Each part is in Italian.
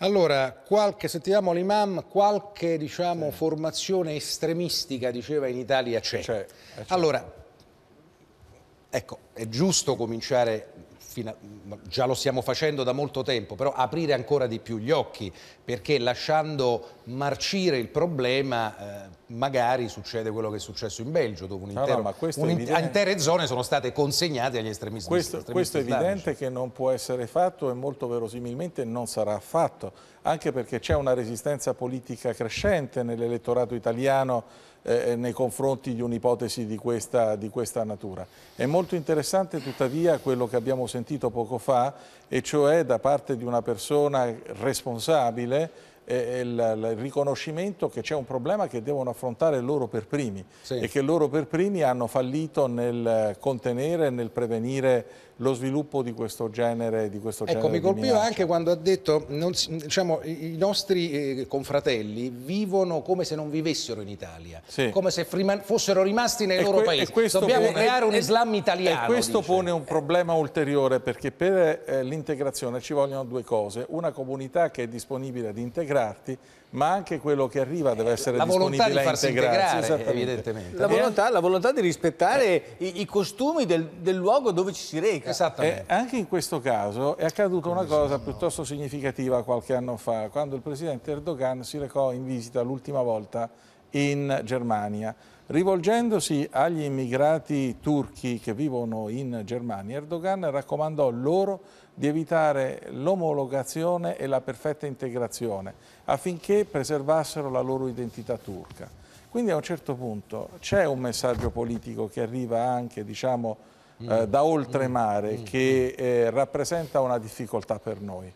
Allora, qualche, sentiamo l'imam, qualche diciamo, sì. formazione estremistica, diceva, in Italia c'è. Eh, certo. Allora, ecco, è giusto cominciare a, mm, già lo stiamo facendo da molto tempo, però aprire ancora di più gli occhi, perché lasciando marcire il problema eh, magari succede quello che è successo in Belgio, dove un'intera, no, no, un intere zone sono state consegnate agli estremisti. Questo, estremisti questo è evidente che non può essere fatto e molto verosimilmente non sarà fatto, anche perché c'è una resistenza politica crescente nell'elettorato italiano eh, eh, nei confronti di un'ipotesi di di questa natura. È molto interessante tuttavia quello che abbiamo sentito sentito poco fa, e cioè da parte di una persona responsabile il, riconoscimento che c'è un problema che devono affrontare loro per primi sì. e che loro per primi hanno fallito nel contenere e nel prevenire lo sviluppo di questo genere di questo Ecco, genere mi colpiva anche quando ha detto non, diciamo, i nostri eh, confratelli vivono come se non vivessero in Italia, sì. come se fossero rimasti nei e loro paesi. Dobbiamo pone, creare un Islam italiano. E questo dice. pone un problema ulteriore perché per eh, l'integrazione ci vogliono due cose, una comunità che è disponibile ad integrarti ma anche quello che arriva deve eh, essere la disponibile La volontà di farsi integrare, evidentemente. La volontà, la volontà, di rispettare i, i costumi del, del, luogo dove ci si reca. Esattamente. Eh, anche in questo caso è accaduta una cosa piuttosto significativa qualche anno fa, quando il presidente Erdogan si recò in visita l'ultima volta in Germania Rivolgendosi agli immigrati turchi che vivono in Germania, Erdogan raccomandò loro di evitare l'omologazione e la perfetta integrazione affinché preservassero la loro identità turca. Quindi a un certo punto c'è un messaggio politico che arriva anche diciamo, eh, da mm. oltremare mm. che eh, rappresenta una difficoltà per noi.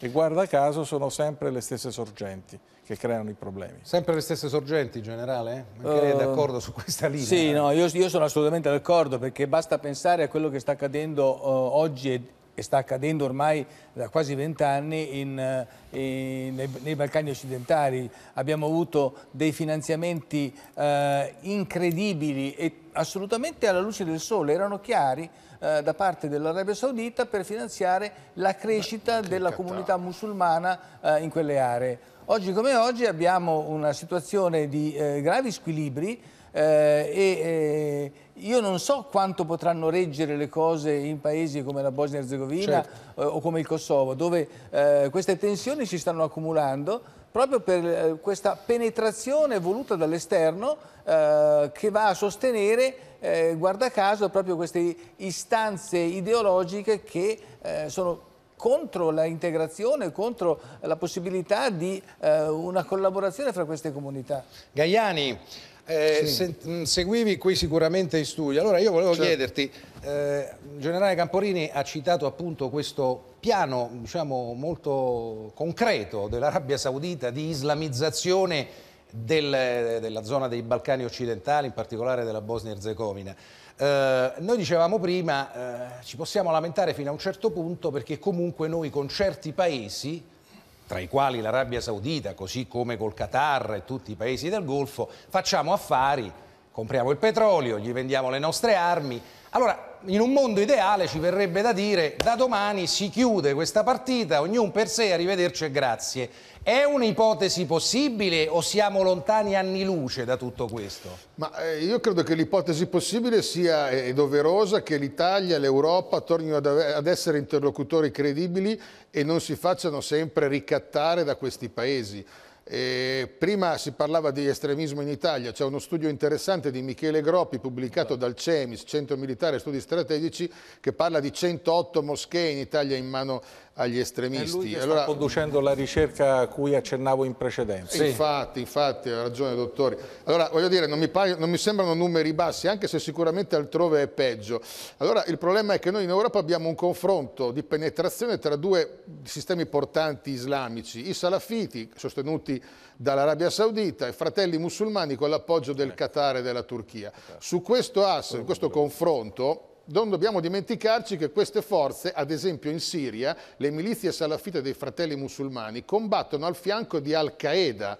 E guarda caso sono sempre le stesse sorgenti che creano i problemi. Sempre le stesse sorgenti, generale? Anche lei è eh, d'accordo su questa linea? Sì, eh. no, io, io sono assolutamente d'accordo perché basta pensare a quello che sta accadendo uh, oggi e, e sta accadendo ormai da quasi vent'anni eh, nei, nei, Balcani occidentali. Abbiamo avuto dei finanziamenti eh, incredibili e assolutamente alla luce del sole, erano chiari eh, da parte dell'Arabia Saudita per finanziare la crescita della comunità musulmana eh, in quelle aree. Oggi come oggi abbiamo una situazione di eh, gravi squilibri eh, e io non so quanto potranno reggere le cose in paesi come la Bosnia-Herzegovina certo. Eh, o come il Kosovo, dove eh, queste tensioni si stanno accumulando proprio per eh, questa penetrazione voluta dall'esterno eh, che va a sostenere, eh, guarda caso, proprio queste istanze ideologiche che eh, sono contro l'integrazione, contro la possibilità di una collaborazione fra queste comunità. Gaiani, eh, sì. se, mh, mm, seguivi qui sicuramente in studio. Allora io volevo certo. chiederti, eh, il generale Camporini ha citato appunto questo piano diciamo, molto concreto dell'Arabia Saudita di islamizzazione del, della zona dei Balcani occidentali, in particolare della Bosnia Herzegovina. Eh, noi dicevamo prima, eh, ci possiamo lamentare fino a un certo punto perché comunque noi con certi paesi tra i quali l'Arabia Saudita, così come col Qatar e tutti i paesi del Golfo, facciamo affari compriamo il petrolio, gli vendiamo le nostre armi. Allora, in un mondo ideale ci verrebbe da dire da domani si chiude questa partita, ognuno per sé, arrivederci e grazie. È un'ipotesi possibile o siamo lontani anni luce da tutto questo? Ma eh, io credo che l'ipotesi possibile sia e eh, doverosa che l'Italia e l'Europa tornino ad, ad essere interlocutori credibili e non si facciano sempre ricattare da questi paesi. E prima si parlava di estremismo in Italia, c'è uno studio interessante di Michele Groppi pubblicato dal CEMIS, Centro Militare Studi Strategici, che parla di 108 moschee in Italia in mano agli estremisti. È allora, sta conducendo la ricerca a cui accennavo in precedenza. Infatti, infatti, ha ragione dottore. Allora, voglio dire, non mi, pare, non mi, sembrano numeri bassi, anche se sicuramente altrove è peggio. Allora, il problema è che noi in Europa abbiamo un confronto di penetrazione tra due sistemi portanti islamici, i salafiti, sostenuti dall'Arabia Saudita, e fratelli musulmani con l'appoggio del eh. Qatar e della Turchia. Eh. Su questo asse, in questo confronto, non dobbiamo dimenticarci che queste forze, ad esempio in Siria, le milizie salafite dei fratelli musulmani, combattono al fianco di Al-Qaeda,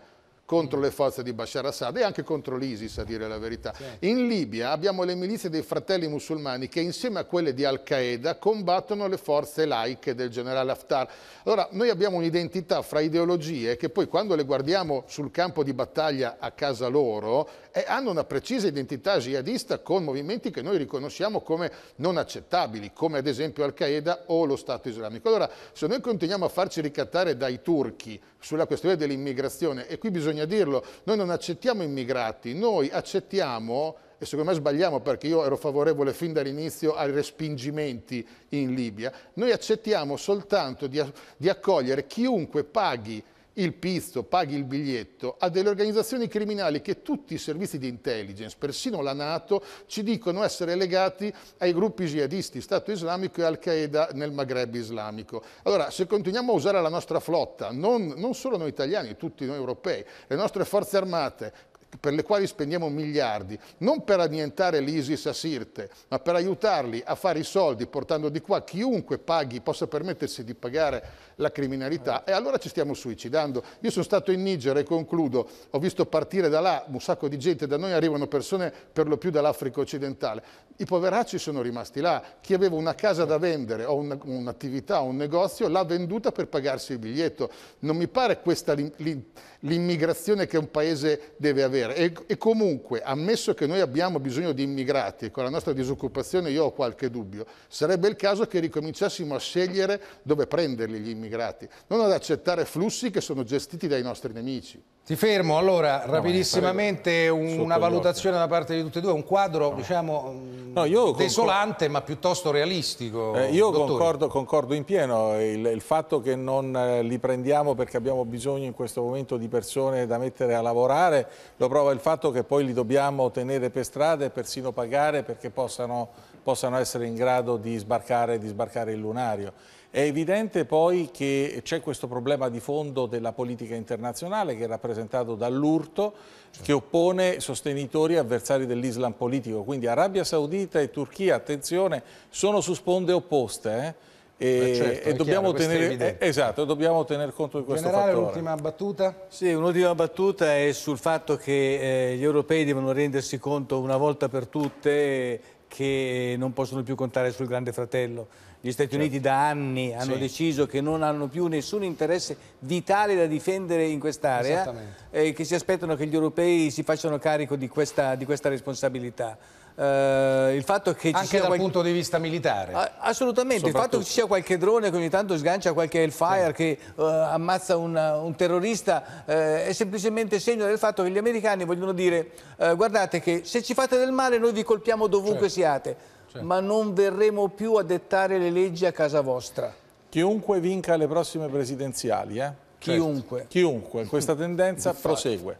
contro le forze di Bashar Assad e anche contro l'ISIS, a dire la verità. In Libia abbiamo le milizie dei fratelli musulmani che insieme a quelle di Al-Qaeda combattono le forze laiche del generale Haftar. Allora, noi abbiamo un'identità fra ideologie che poi quando le guardiamo sul campo di battaglia a casa loro eh, hanno una precisa identità jihadista con movimenti che noi riconosciamo come non accettabili, come ad esempio Al-Qaeda o lo Stato islamico. Allora, se noi continuiamo a farci ricattare dai turchi sulla questione dell'immigrazione, e qui bisogna bisogna dirlo, noi non accettiamo immigrati, noi accettiamo e secondo me sbagliamo perché io ero favorevole fin dall'inizio ai respingimenti in Libia, noi accettiamo soltanto di, di accogliere chiunque paghi il pizzo, paghi il biglietto, a delle organizzazioni criminali che tutti i servizi di intelligence, persino la Nato, ci dicono essere legati ai gruppi jihadisti, Stato Islamico e Al-Qaeda nel Maghreb islamico. Allora, se continuiamo a usare la nostra flotta, non, non solo noi italiani, tutti noi europei, le nostre forze armate, per le quali spendiamo miliardi, non per annientare l'ISIS a Sirte, ma per aiutarli a fare i soldi portando di qua chiunque paghi, possa permettersi di pagare la criminalità e allora ci stiamo suicidando. Io sono stato in Niger e concludo, ho visto partire da là un sacco di gente, da noi arrivano persone per lo più dall'Africa occidentale, i poveracci sono rimasti là, chi aveva una casa da vendere o un'attività o un negozio l'ha venduta per pagarsi il biglietto, non mi pare questa l'immigrazione che un paese deve avere avere. E, e, comunque, ammesso che noi abbiamo bisogno di immigrati, con la nostra disoccupazione io ho qualche dubbio, sarebbe il caso che ricominciassimo a scegliere dove prenderli gli immigrati, non ad accettare flussi che sono gestiti dai nostri nemici. Ti fermo, allora, rapidissimamente una valutazione da parte di tutti e due, un quadro, no. diciamo no, io desolante ma piuttosto realistico. Eh, io concordo, concordo, in pieno, il, il, fatto che non eh, li prendiamo perché abbiamo bisogno in questo momento di persone da mettere a lavorare, lo prova il fatto che poi li dobbiamo tenere per strada e persino pagare perché possano, possano essere in grado di sbarcare, di sbarcare il lunario. È evidente poi che c'è questo problema di fondo della politica internazionale che è rappresentato dall'urto che oppone sostenitori e avversari dell'Islam politico. Quindi Arabia Saudita e Turchia, attenzione, sono su sponde opposte. Eh? E, certo, e dobbiamo, chiaro, tenere, eh, esatto, dobbiamo tener conto di questo Generale, fattore. l'ultima battuta? Sì, un'ultima battuta è sul fatto che eh, gli europei devono rendersi conto una volta per tutte che non possono più contare sul grande fratello. Gli Stati certo. Uniti da anni hanno sì. deciso che non hanno più nessun interesse vitale da difendere in quest'area e che si aspettano che gli europei si facciano carico di questa, di questa responsabilità eh, il fatto che ci Anche sia dal qualche... punto di vista militare. A assolutamente, il fatto che ci sia qualche drone che ogni tanto sgancia qualche hellfire sì. che uh, ammazza una, un terrorista uh, è semplicemente segno del fatto che gli americani vogliono dire uh, guardate che se ci fate del male noi vi colpiamo dovunque certo. siate, certo. ma non verremo più a dettare le leggi a casa vostra. Chiunque vinca le prossime presidenziali, eh? Chiunque. Certo. Chiunque, questa tendenza Infatti. prosegue.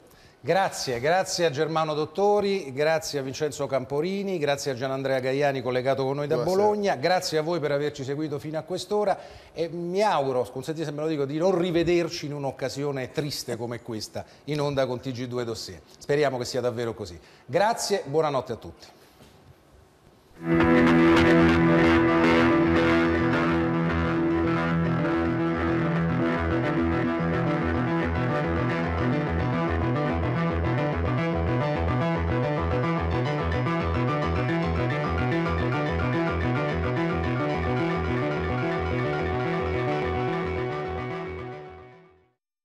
Grazie, grazie a Germano Dottori, grazie a Vincenzo Camporini, grazie a Gianandrea Gaiani collegato con noi da Buonasera. Bologna, grazie a voi per averci seguito fino a quest'ora e mi auguro, consentite se me lo dico, di non rivederci in un'occasione triste come questa in onda con TG2 Dossier. Speriamo che sia davvero così. Grazie, buonanotte a tutti.